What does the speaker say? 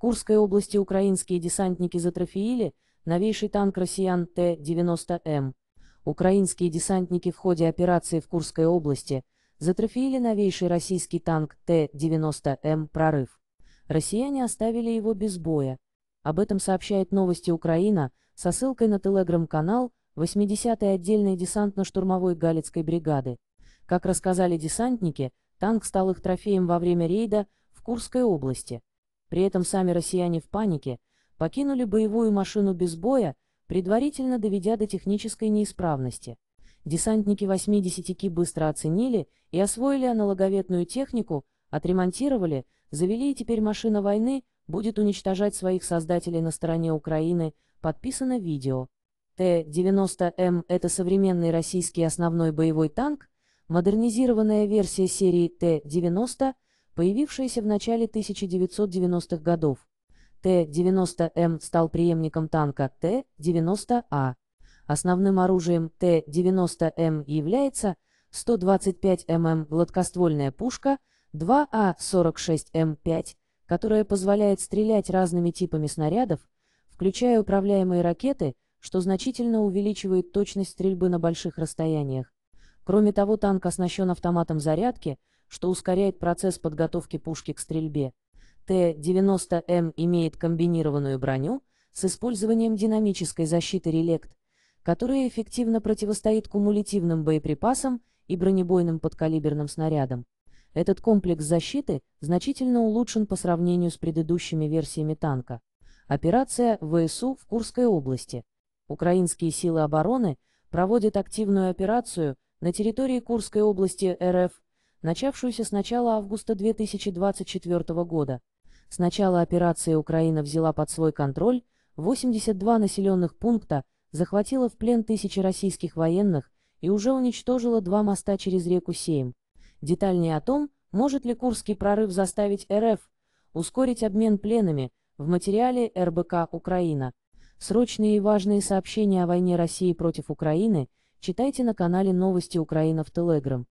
Курской области украинские десантники затрофеили новейший танк россиян Т-90М. Украинские десантники в ходе операции в Курской области затрофеили новейший российский танк Т-90М «Прорыв». Россияне оставили его без боя. Об этом сообщает новости Украина со ссылкой на телеграм-канал 80-й отдельной десантно-штурмовой Галицкой бригады. Как рассказали десантники, танк стал их трофеем во время рейда в Курской области. При этом сами россияне в панике покинули боевую машину без боя, предварительно доведя до технической неисправности. Десантники 80-ки быстро оценили и освоили аналоговетную технику, отремонтировали, завели и теперь машина войны будет уничтожать своих создателей на стороне Украины, подписано видео. Т-90М – это современный российский основной боевой танк, модернизированная версия серии Т-90 появившаяся в начале 1990-х годов. Т-90М стал преемником танка Т-90А. Основным оружием Т-90М является 125 мм гладкоствольная пушка 2А-46М5, а которая позволяет стрелять разными типами снарядов, включая управляемые ракеты, что значительно увеличивает точность стрельбы на больших расстояниях. Кроме того, танк оснащен автоматом зарядки – что ускоряет процесс подготовки пушки к стрельбе. Т-90М имеет комбинированную броню с использованием динамической защиты «Релект», которая эффективно противостоит кумулятивным боеприпасам и бронебойным подкалиберным снарядам. Этот комплекс защиты значительно улучшен по сравнению с предыдущими версиями танка. Операция ВСУ в Курской области. Украинские силы обороны проводят активную операцию на территории Курской области РФ начавшуюся с начала августа 2024 года. С начала операции Украина взяла под свой контроль 82 населенных пункта, захватила в плен тысячи российских военных и уже уничтожила два моста через реку Сейм. Детальнее о том, может ли Курский прорыв заставить РФ ускорить обмен пленами, в материале РБК «Украина». Срочные и важные сообщения о войне России против Украины читайте на канале «Новости Украина» в Телеграм.